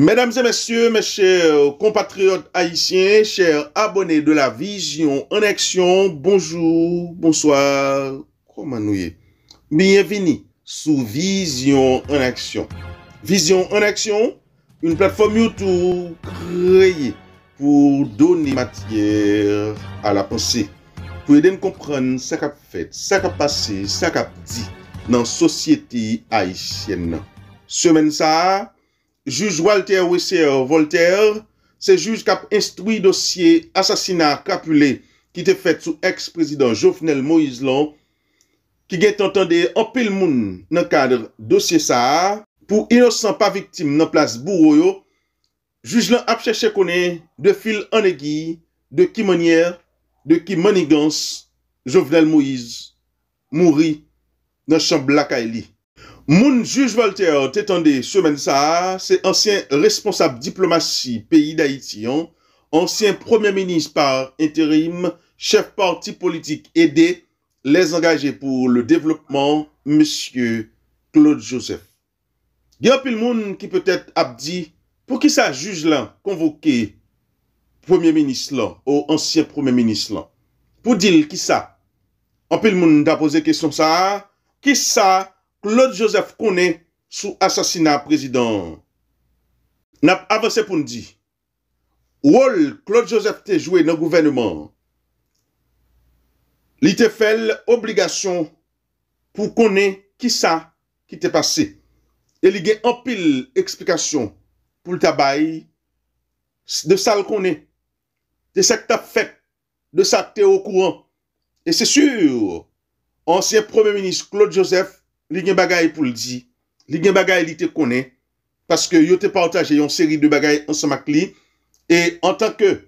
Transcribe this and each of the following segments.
Mesdames et messieurs, mes chers compatriotes haïtiens, chers abonés de la Vision en Action, bonjour, bonsoir, koumanouye. Bienvenue sous Vision en Action. Vision en Action, une plateforme YouTube créée pour donner matière à la pensée. Pour aider à comprendre ce qu'a fait, ce qu'a passé, ce qu'a dit dans la société haïtienne. Je mène ça. Jouj Walter Wessier-Volter, se jouj kap instoui dosye asasina kapule ki te fet sou ex-prezident Jovenel Moizelon, ki get entende opil moun nan kader dosye sa, pou inosan pa viktim nan plas bouroyo, jouj lan apcheche kone de fil anegi, de kimonier, de kimonigans, Jovenel Moiz, mouri nan chan blaka ili. Moun juj Voltaire te tende semen sa, se ansyen responsab diplomasy peyi da iti an, ansyen premier ministre par interim, chef parti politik edè, les angaje pou le devlopman, monsye Claude Joseph. Gya pil moun ki petet ap di, pou ki sa juj lan, konvoke premier ministre lan, ou ansyen premier ministre lan, pou dil ki sa, an pil moun da pose kesyon sa, ki sa, Claude Joseph kone sou asasina prezident. Nap avanse pou ndi, wol Claude Joseph te jwe nan gouvennman, li te fel obligasyon pou kone ki sa ki te pase. E li gen anpil eksplikasyon pou l tabay de sa l kone, de sa te fek, de sa te okouan. E se sur, ansyen premier ministre Claude Joseph li gen bagay pou l di, li gen bagay li te konen, paske yo te partaje yon seri de bagay ansamak li, et an tanke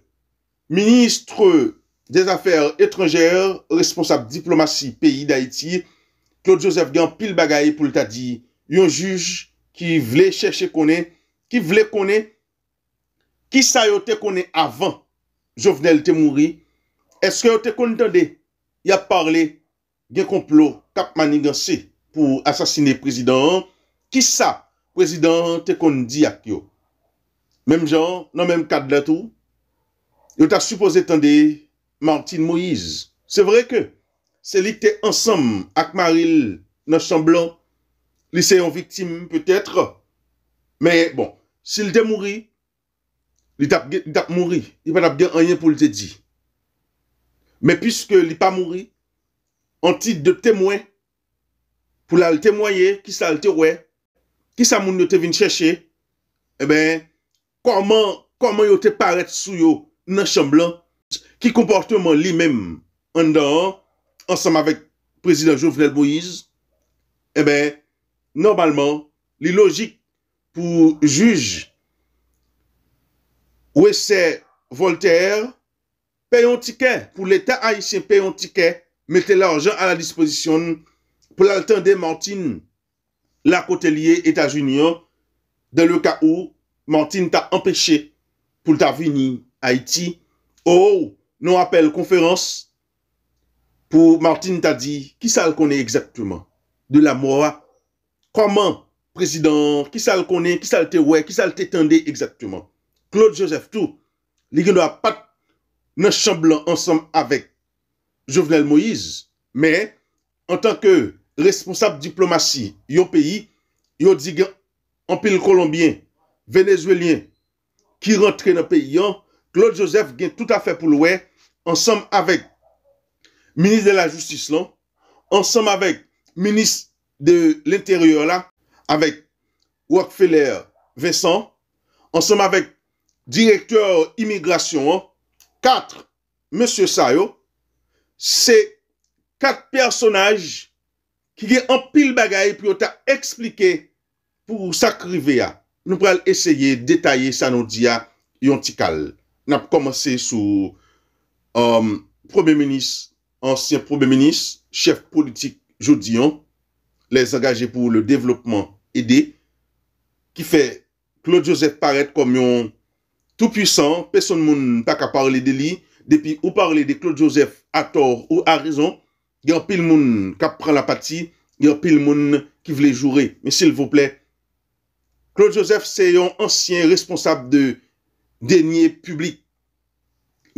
Ministre des Affaires Etrangères, responsable diplomatie, peyi d'Haïti, Claude Joseph Gant, pil bagay pou l ta di, yon juj ki vle chèche konen, ki vle konen, ki sa yo te konen avan, Jovenel Temouri, eske yo te konen tande, yon parle, gen konplo, kapman ni gen se, pou asasine prezident, ki sa prezident te kon di ak yo. Mem jan, nan mem kad la tou, yo ta suppose tende Martin Moïse. Se vre ke, se li te ansam ak Maril, nan chanblan, li se yon viktim peutetre, me bon, si li te mouri, li tap mouri, li pa tap gen anyen pou li te di. Me pwiske li pa mouri, an tit de temwen, pour la témoigner, qui ça le oué, qui ça moun te chercher, eh ben, comment, comment yo te paraît sous yo, nan qui comportement lui-même, en dehors, ensemble avec président Jovenel Moïse, eh ben, normalement, li logique pour juge, ou c'est Voltaire, paye un ticket, pour l'État haïtien paye un ticket, mettez l'argent à la disposition pour l'attendre, Martine, la États-Unis hein, dans le cas où Martine t'a empêché pour ta venir Haïti. Oh, nous la conférence pour Martine t'a dit, qui ça le connaît exactement de la mort? Comment, président, qui ça le connaît, qui ça le ouais, qui ça le t'étendait exactement? Claude Joseph tout, il ne doit pas de chambler ensemble avec Jovenel Moïse, mais en tant que responsable diplomatie yon pays, yon di en pile Colombien, vénézuélien, qui rentre dans pays, yon, Claude Joseph gen tout à fait pour l'oué. somme, avec le Ministre de la Justice somme avec le Ministre de l'Intérieur avec Rockefeller Vincent, ensemble avec directeur Immigration quatre, hein, quatre, Monsieur Sayo, ces quatre personnages Ki gen an pil bagay pou yo ta explike pou sa krive ya. Nou pral eseye detaye sa nou diya yon tikal. N ap komanse sou um, proben menis, ansyen proben menis, chef politik jodi yon, les angaje pou le devlopman ide, ki fe Claude Joseph paret kom yon tout puisan, peson moun pa ka parle de li, depi ou parle de Claude Joseph a tor ou a rezon, gen apil moun kap pran la pati, gen apil moun ki vle jure. Men sil vople, Claude Joseph se yon ansyen responsable de denye publik.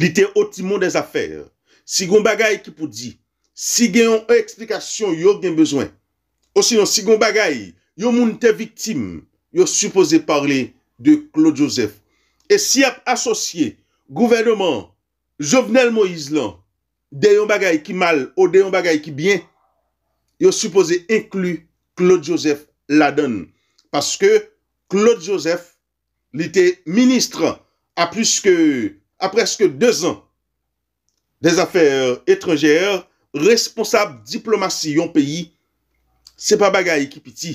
Li te otimon de zafere. Si goun bagay ki pou di, si gen yon eksplikasyon, yo gen bezwen. Osinan, si goun bagay, yo moun te viktim, yo suppose parle de Claude Joseph. E si ap asosye, gouvernement, Jovenel Moïse lan, De yon bagay ki mal ou de yon bagay ki bien, yo suppose inklu Claude Joseph laden. Paske Claude Joseph li te ministre a preske 2 an des afer etrenger, responsab diplomasy yon peyi, se pa bagay ki piti.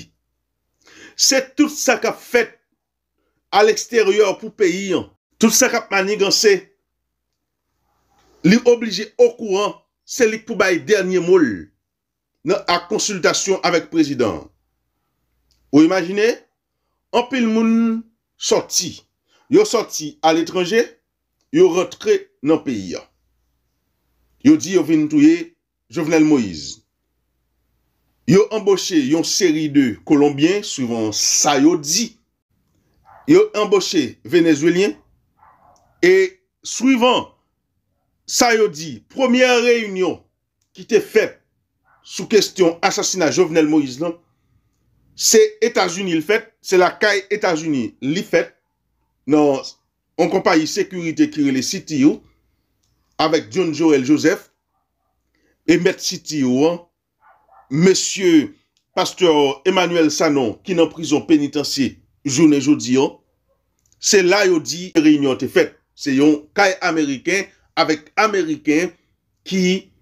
Se tout sa ka fet al eksteryor pou peyi, tout sa ka panigansi, li oblije okouran se li pou baye dernyen mol nan ak konsultasyon avek prezident. Ou imagine, anpil moun sorti, yo sorti al etranje, yo rentre nan peyi ya. Yo di yo venitouye Jovenel Moïse. Yo emboche yon seri de Kolombien suivant sa yo di. Yo emboche venezuelien e suivant Sayodi, premier réunion ki te fèt sou kwestyon asasina Jovenel Moïse lan, se Etats-Unis l fèt, se la kay Etats-Unis li fèt, nan on kompanyi Sekurite Kirile City ou, avèk Dion Joël Joseph, emèd City ou, mèsyè Pasteur Emmanuel Sanon ki nan prison penitensi jounè Jody ou, se la yo di, reunion te fèt, se yon kay Amerikèn avec Américains qui,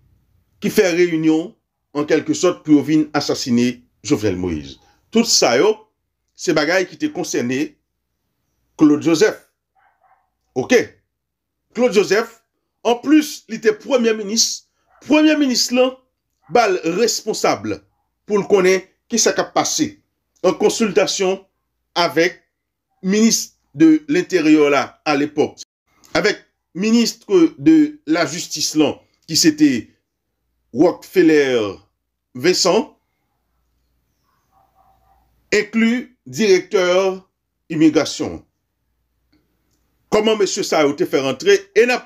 qui fait réunion en quelque sorte pour assassiner Jovenel Moïse. Tout ça, c'est bagaille qui étaient concerné Claude Joseph. OK? Claude Joseph, en plus, il était premier ministre. Premier ministre, là, bal responsable pour le connaître qui s'est passé en consultation avec ministre de l'Intérieur là à l'époque, avec ministre de la justice là, qui c'était Rockefeller Vessant inclut directeur immigration. Comment monsieur ça a fait rentrer et rentrer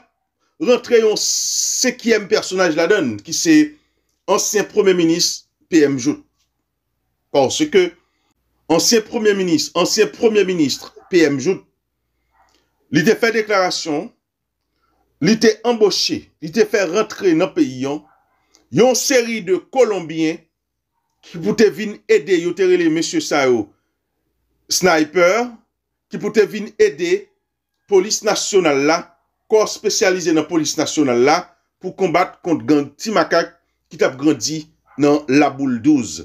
rentré un cinquième personnage la donne qui c'est ancien premier ministre PM Parce que ancien premier ministre, ancien premier ministre PM Jout, il a fait déclaration li te emboche, li te fè rentre nan peyi yon, yon seri de Kolombien ki pwote vin ede, yotere li Monsie Sao, sniper, ki pwote vin ede polis nasyonal la, kor spesyalize nan polis nasyonal la, pou kombat kont ganti makak ki tef grandi nan la boule 12.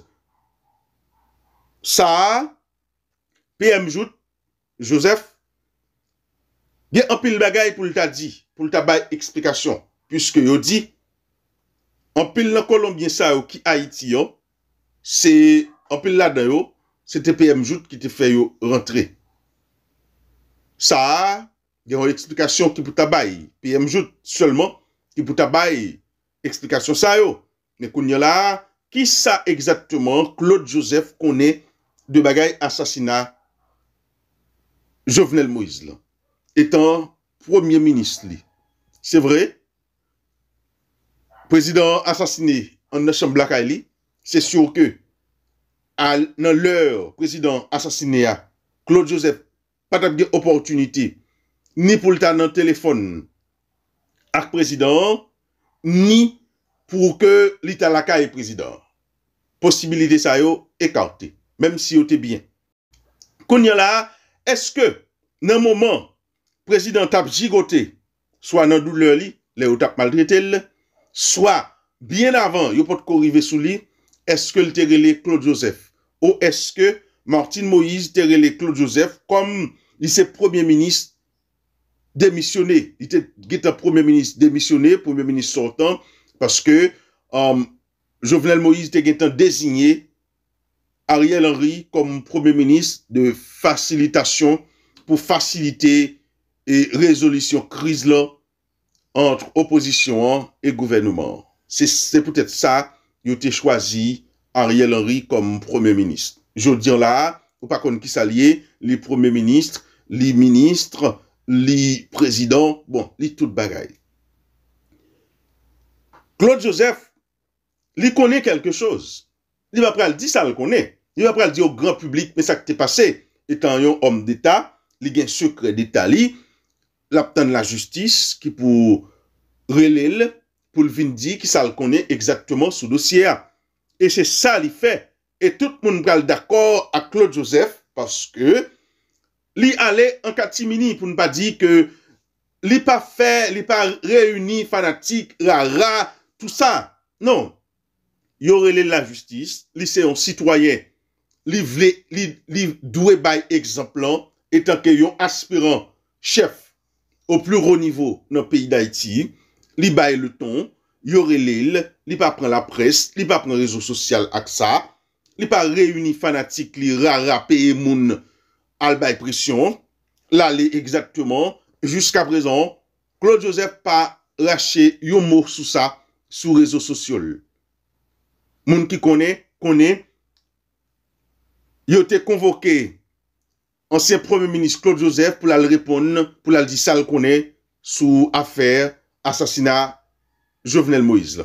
Sao, PM Jout, Joseph, gen anpil bagay pou lita di, pou tabay eksplikasyon, pwiske yo di, anpil la kolombien sa yo ki Haiti yo, se, anpil la da yo, se te P.M. Jout ki te fè yo rentre. Sa, yon eksplikasyon ki pou tabay, P.M. Jout, solman, ki pou tabay eksplikasyon sa yo. Ne koun yo la, ki sa ekzaktouman Claude Joseph konè de bagay asasina Jovenel Moïse la, etan Premier Ministre li. Se vre? Prezident asasine an nè chan blaka li, se sou ke, nan lèr prezident asasine a, Claude Joseph, patak de opportunite, ni pou lita nan telefon ak prezident, ni pou ke lita laka e prezident. Posibilite sa yo ekarte, mèm si yo te byen. Konya la, eske nan mouman prezident ap gigote, swa nan dou lè li, lè ou tap mal drite lè, swa, byen avan, yo pot korive sou li, eske l tere lè Claude Joseph, ou eske Martin Moïse tere lè Claude Joseph, kom lise Premier Ministre, demisyonè, lite getan Premier Ministre demisyonè, Premier Ministre sortan, paske, um, Jovenel Moïse te getan designe, Ariel Henry, kom Premier Ministre, de fasilitation, pou fasilite, fasilite, e rezolusyon kriz lan antre oposisyon an e gouvenouman. Se pou tèt sa, yo te chwazi Ariel Henry kom promey minist. Jou diyan la, pou pa kon ki sa liye, li promey minist, li minist, li prezident, bon, li tout bagay. Claude Joseph, li konè kelke chòz. Li wapre al di, sa l konè. Li wapre al di yo gran publik, me sa ki te pase, etan yon om d'Etat, li gen sukred d'Etat li, laptan la justis ki pou relele pou l'vindik ki sa l konen ekzaktman sou dosye a. E se sa li fe. E tout moun gal d'akor ak Claude Joseph paske li ale an katimini pou n'pa di ke li pa fe, li pa reuni fanatik, rara, tout sa. Non, yo relele la justis, li se yon sitwaye, li vle, li dwe bay ekzemplan etan ke yon aspirant, chef, Ou ple rou nivou nan peyi d'Haïti, li baye le ton, yore lèl, li pa pren la pres, li pa pren rezo sosyal ak sa, li pa reyuni fanatik li rara peye moun al baye presyon, la lè exactement. Jusk ap rezon, Claude Joseph pa rache yon mou sou sa sou rezo sosyol. Moun ki kone, kone, yo te konvoke... ancien Premier Ministre Claude Joseph pour la répondre pour la dire ça le connaît sous affaire assassinat Jovenel Moïse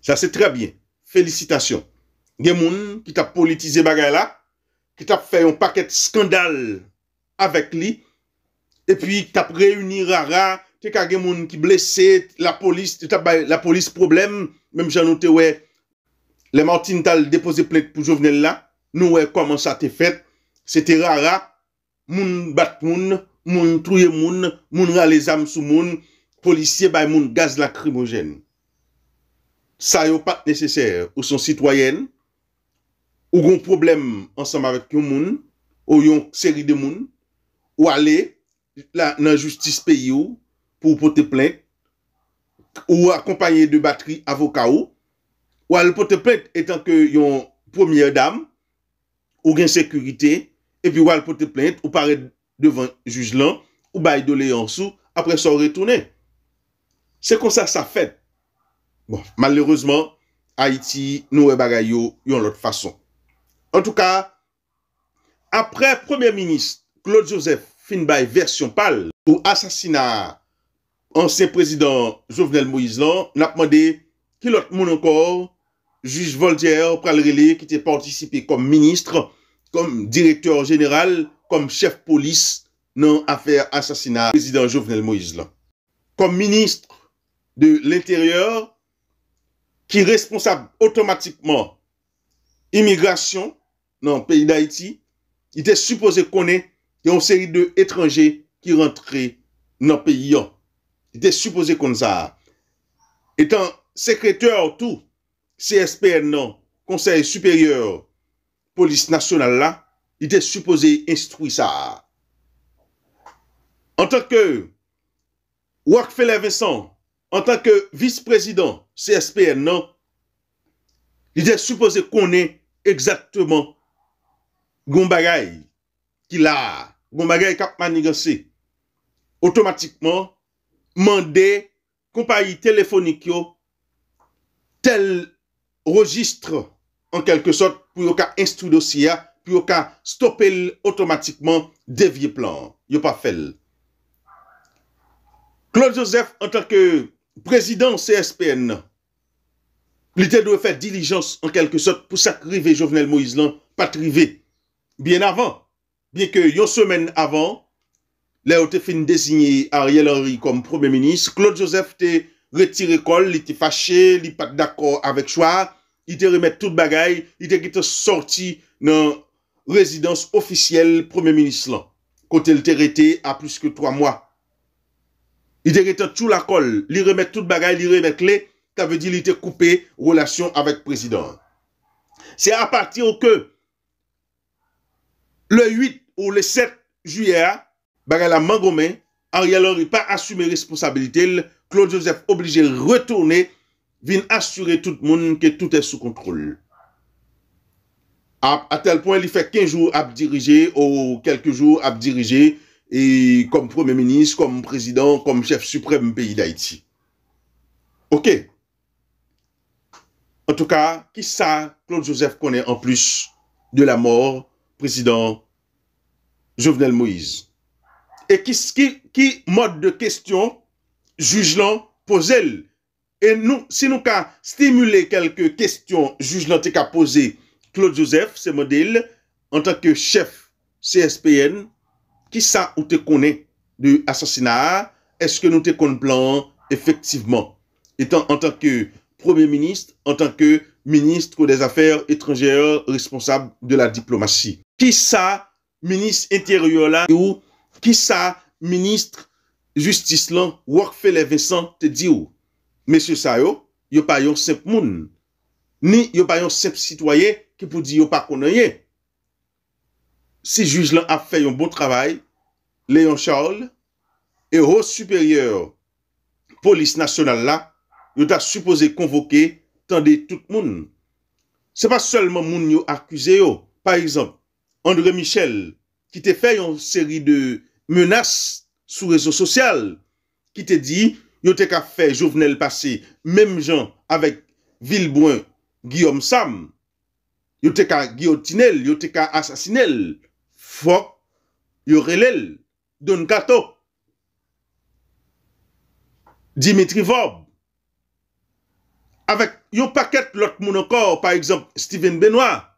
Ça c'est très bien. Félicitations. Qui qui politisé politisé là qui t'a fait un paquet de scandale avec lui, et puis t'a réuni rara, la police, la police problème. Même j'ai noté te les Martin t'as déposé plainte pour Jovenel là. Nous ça comment ça Sete rara, moun bat moun, moun trouye moun, moun rale zam sou moun, polisye bay moun gaz lakrimojen. Sa yo pat neseser ou son sitwayen, ou goun problem ansam avet yon moun, ou yon seri de moun, ou ale nan justis peyi ou pou pote plek, ou akompanyen de batri avokau, ou ale pote plek etan ke yon pwemye dam, ou gen sekurite, evi wal pote plenit ou paret devan juj lan, ou bay do le ansou, apre sa ou retounen. Se kon sa, sa feb. Bon, malerouzman, Haiti nou e bagay yo yon lot fason. En tout ka, apre Premier Ministre Claude Joseph Finbay version pal, ou asasina ansen prezident Jovenel Moïse lan, napman de kilot moun ankor, juj Volger, pral rele, ki te partisipe kom ministre, kom direktor jeneral, kom chef polis nan afer asasina prezident Jovenel Moïse lan. Kom ministre de l'interieur, ki responsab automatikman imigrasyon nan peyi d'Haïti, ite suppose konen yon seri de etranje ki rentre nan peyi yon. Ite suppose konen sa. Etan sekreteur tou, CSPN nan, konsey supereyor, police nationale-là, il était supposé instruire ça. En tant que Warkfeller Vincent, en tant que vice président CSPN non, il était supposé qu'on exactement Gombagay qui la, Gombagay bagay kap automatiquement tel registre en quelque sorte, pour ait instruire dossier, pour yon stopper automatiquement dévier plan. a pas fait. Claude Joseph, en tant que président CSPN, il était faire diligence, en quelque sorte, pour sacrifier Jovenel Moïse, non pas privé Bien avant. Bien que, une semaine avant, là, a fin désigné Ariel Henry comme premier ministre, Claude Joseph était retiré col, il était fâché, il pas d'accord avec choix, il te remet tout bagaille, il te sorti dans résidence officielle premier ministre là. Côté il te à plus que trois mois. Il te tout la colle, il remet tout bagaille, il remet clé, ça veut dire il te coupé relation avec président. C'est à partir que le 8 ou le 7 juillet, bagay la mangomé, Ariel Henry pas assumé responsabilité, Claude Joseph obligé de retourner vin assurer tout le monde que tout est sous contrôle. À, tel point, il fait 15 jours à diriger, ou quelques jours à diriger, et comme premier ministre, comme président, comme chef suprême du pays d'Haïti. Ok. En tout cas, qui ça, Claude Joseph connaît en plus de la mort, président Jovenel Moïse? Et qui, mode de question juge l'en pose-l'e E nou, si nou ka stimule kelke kestyon, juj nan te ka pose Claude Joseph, se model, an tanke chef CSPN, ki sa ou te konen du asasinat, eske nou te kon plan, efektiveman, etan an tanke premier ministre, an tanke ministre ou des affaires étrangères responsable de la diplomatie. Ki sa, ministre intérior la, ki sa, ministre justice lan, wak fe levesan te di ou? Mesye sa yo, yo pa yon sep moun. Ni yo pa yon sep sitwaye ki pou di yo pa konoye. Si juj lan ap fe yon bon travay, le yon shaol, e ho superyer polis nasyonal la, yo ta supose konvoke tende tout moun. Se pa solman moun yo akuse yo. Par exemple, André Michel, ki te fe yon seri de menas sou rezo sosyal, ki te di, yo te ka fè Jovenel Passé, Même jan avec Villebois, Guillaume Sam, yo te ka guillotinel, yo te ka assassinel, fòk, yo Don gato, Dimitri Vob, Avec yo paquet l'autre moun par exemple, Steven Benoit,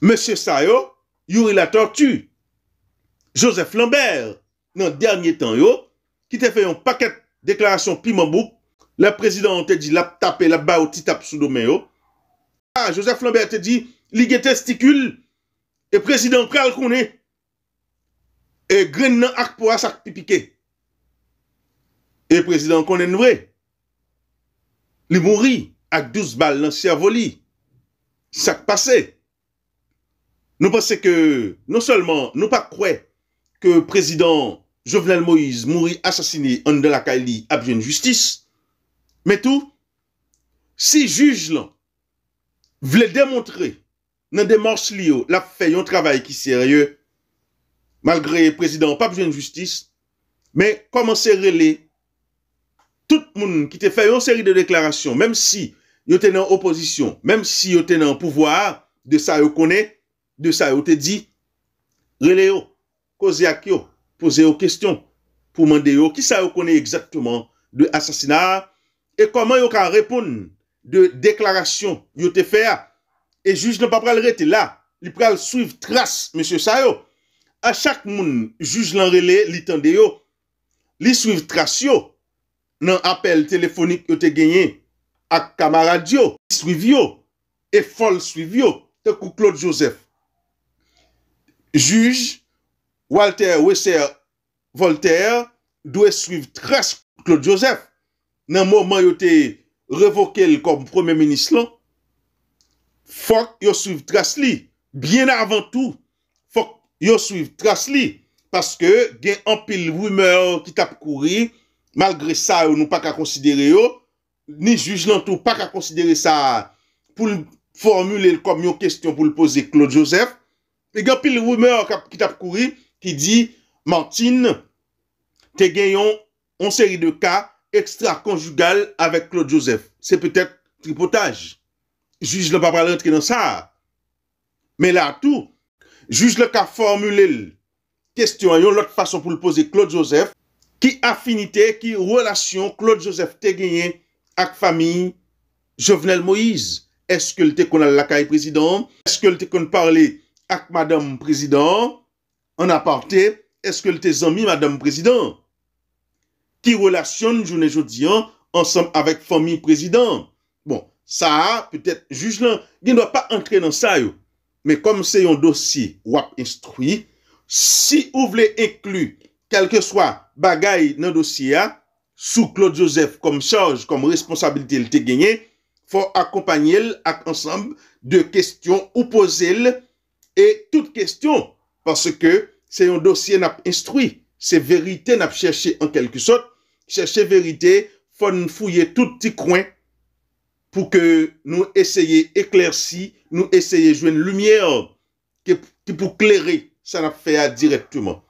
Monsieur Sayo, Yuri La Tortue, Joseph Lambert, dans dernier temps, yo, qui te fait yon paquet Déclaration Pimambouk, Le président te dit la tape, la ba ou tap sou yo. Ah, Joseph Lambert te dit li gen et Et président pral koné Et gren nan ak po sak pipike. Et président koné vre, li mouri ak 12 bal nan servoli, sak passé. » Nous pensons que, non seulement, pas pas que que président Jovelin Moïse mouri asasini an de la kaili abjwen justis. Metou, si juj lan vle demontre nan demors li yo la fè yon travay ki sèrye malgre prezident pa abjwen justis, men koman sè relè tout moun ki te fè yon sèrye de deklarasyon, menm si yo tè nan oposisyon, menm si yo tè nan pouvoar de sa yo konè, de sa yo te di, relè yo, kozi ak yo. poze yo kestyon pou mande yo ki sa yo kone ekzaktouman de asasina e koman yo ka repoun de deklarasyon yo te fea e juj nan pa pral rete la li pral suiv tras, monsie sa yo a chak moun juj lan rele li tende yo li suiv tras yo nan apel telefonik yo te genye ak kamaradyo suiv yo, e fol suiv yo te kou Claude Joseph juj Walter Wesser Voltaire doit suivre Trace Claude Joseph moment où il a été révoqué comme premier ministre il faut yo suiv bien li bien il tout, faut yo suiv trace. li a un pile rumeur qui tape qui Malgré ça, Malgré ça, pa ka pas yo ni juge l'entour pas pas pas considérer ça pour formuler comme l question pour le poser Claude Joseph a en pile rumeur qui tape courir. Ki di, mantine, te genyon an seri de ka ekstra konjugal avèk Claude Joseph. Se petèk tripotaj. Jouj lè pa pral rentre nan sa. Mè lè a tou. Jouj lè ka formule lè. Kestyon yon lòt fason pou l'pose Claude Joseph. Ki affinite, ki relasyon Claude Joseph te genyen ak fami Jovenel Moïse. Eske lte kon al laka e prezidant. Eske lte kon parle ak madame prezidant. en aparté, est-ce que tes amis, Madame Président, qui relationne, je ne en, ensemble avec famille Président Bon, ça, peut-être, juge là, il ne doit pas entrer dans ça, mais comme c'est un dossier WAP instruit, si vous voulez inclure, quel que soit bagaille dans le dossier, sous Claude Joseph comme charge, comme responsabilité, il te gagné, faut accompagner ensemble de questions ou poser et toutes questions parce que c'est un dossier n'a instruit, c'est vérité n'a cherché en quelque sorte, chercher vérité, faut fouiller tout petit coin pour que nous essayions éclaircir, nous essayions jouer une lumière qui, pour éclairer. ça n'a fait directement.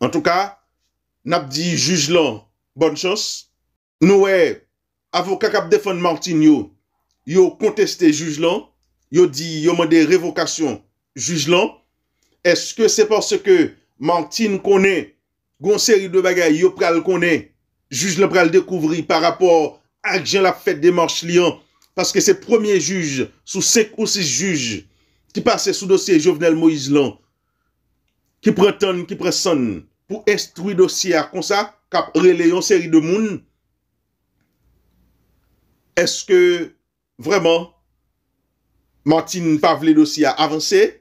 En tout cas, n'a dit juge bonne chance. Nous, avocat qui défendu Martin, Nous contesté juge là, ils dit, ils ont révocation juge est-ce que c'est parce que Martine connaît, une série de bagay, Yopral pral connaît, juge le découvrir par rapport à la fête des marches Lyon parce que c'est premier juge, sous 5 ou 6 juges, qui passait sous dossier Jovenel Moïse qui prétend, qui pressonne pour instruire dossier comme ça, cap relayer une série de monde est-ce que, vraiment, Martine pas le dossier avancer? avancé,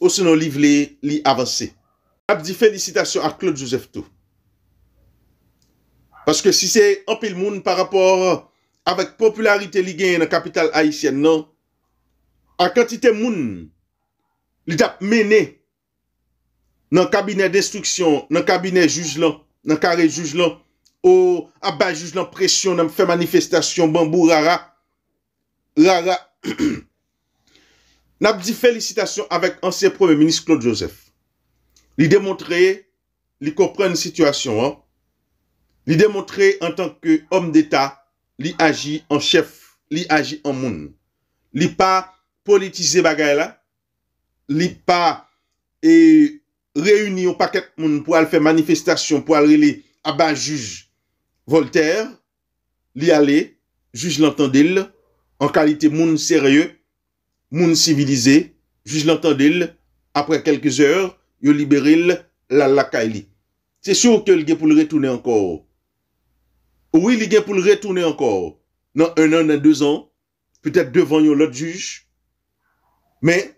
ou se nou liv lè li avansè. Ap di felicitasyon a Claude Joseph Tout. Paske si se apil moun par rapor avèk popularite li genye nan kapital Haitien nan, akantite moun li tap mène nan kabine destuksyon, nan kabine juzlan, nan kare juzlan, ou ap bay juzlan presyon nan fè manifestasyon, nan bambou rara, rara, rara, pas dit félicitations avec ancien premier ministre Claude Joseph. Li démontrer li comprend situation. situation. Hein. Il démontré en tant qu'homme d'État, li agit en chef, li agit en pas Li pa politiser bagay la. pas pa réunir un paquet de monde pour faire manifestation manifestation, pour aller à la juge Voltaire. Li juge juge en qualité qualité monde sérieux, Moun sivilize, juj l'entendil, apre kelkes or, yo liberil la lakay e li. Se sou ke li gen pou l retounen ankor. Ouwi li gen pou l retounen ankor. Nan un an, nan deux an, pwetet devan yo lot juj. Men,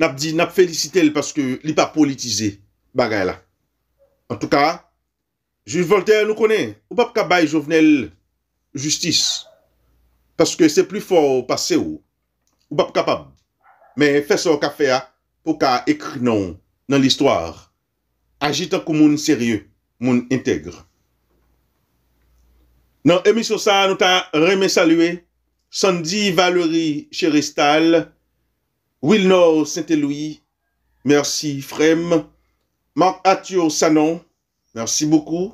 nap felicitel paske li pa politize bagay la. En tou ka, juj Voltaire nou konen. Ou pa pka bay jovenel justice. Paske se pli for pase ou. Ou pa pou kapab. Men fese ou ka fe a pou ka ekri nou nan l'histoire. Ajit an kou moun serye, moun integre. Nan emisyo sa nou ta reme salue. Sandy Valery Cheristal. Wilno Saint-Éloui. Mersi Frem. Marc-Atio Sanon. Mersi boku.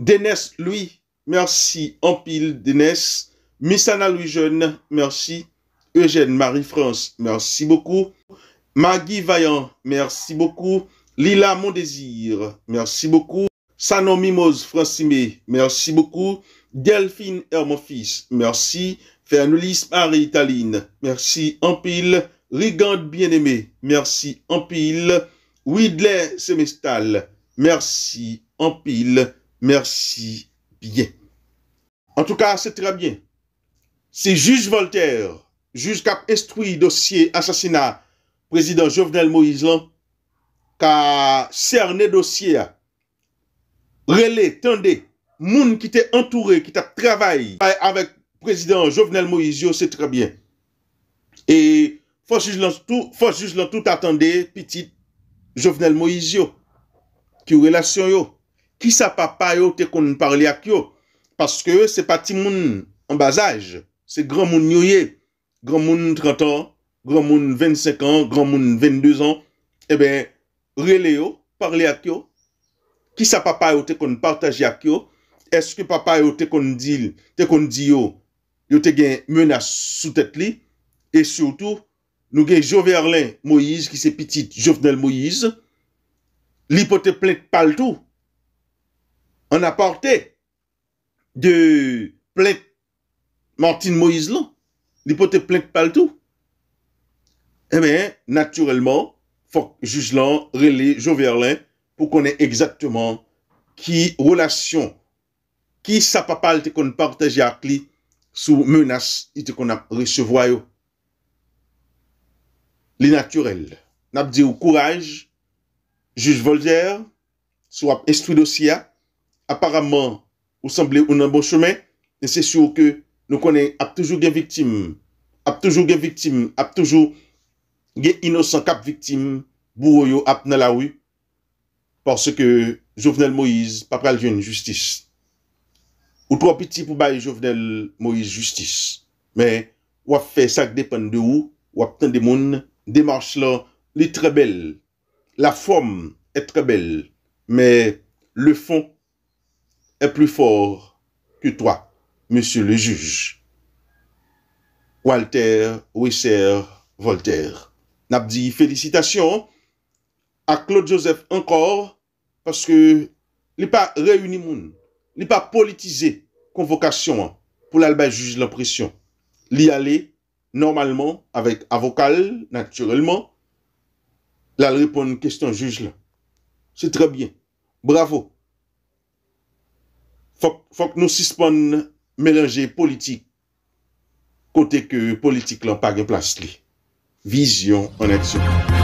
Dénès Louis. Mersi Ampil Dénès. Missana Louis-Jeune. Mersi. Eugène Marie-France, merci beaucoup. Maggie Vaillant, merci beaucoup. Lila Mondésir, merci beaucoup. Sanon Mimose Francimé, merci beaucoup. Delphine Hermonfils, merci. Fernulis Marie Taline, merci en pile. Rigande Bien-Aimé, merci en pile. Widley Semestal, merci en pile. Merci bien. En tout cas, c'est très bien. C'est juge Voltaire Juskap estoui dosye asasina Prezident Jovenel Moise lan Ka serne dosye a Rele, tende Moun ki te entoure, ki te travay Awek prezident Jovenel Moise yo se trebyen E fos jus lan tout atende Petit Jovenel Moise yo Ki ou relasyon yo Ki sa pa pa yo te kon parli ak yo Paske se pati moun ambasaj Se gran moun nyo ye grand monde 30 ans, grand monde 25 ans, grand monde 22 ans, eh bien, yo, parlez à qui Qui sa papa yo te kon partager à qui Est-ce que papa yo te kon dit, te kon dit yo, yo te gen menace sous tête li? Et surtout, nous avons Joverlin Moïse, qui c'est petit Jovenel Moïse, l'hypothèse plainte Tout. On a porté de plainte Martine Moïse là. Il ne peut pas te plaindre pas tout. Eh bien, naturellement, il faut que le juge l'en relève pour connaître exactement qui relation, qui pas papa te partager avec lui sous menace et te compte recevoir. C'est naturel. Il dit Courage, courage, juge Volger, soit instruit le dossier. Apparemment, il semble qu'il a un bon chemin et c'est sûr que. Nou konen ap toujou gen viktim, ap toujou gen viktim, ap toujou gen inosan kap viktim, bourou yo ap nan la ou, porske Jouvenel Moïse pa pral joun justice. Ou tou ap iti pou bay Jouvenel Moïse justice. Men wap fe sak depen de ou, wap ten de moun, demarche la li trebel. La fom e trebel, men le fon e pli for ki twa. monsieur le juge. Walter Wisser Voltaire. Nabdi, félicitations à Claude Joseph encore parce que n'est pas réuni moun, n'est pas politisé convocation pour l'alba juge l'impression. L'y aller normalement avec avocat naturellement. Là répondre question juge C'est très bien. Bravo. Faut, faut que nous suspendons Mèlange politik kote ke politik lan pa gen plas li. Vizyon aneksyon.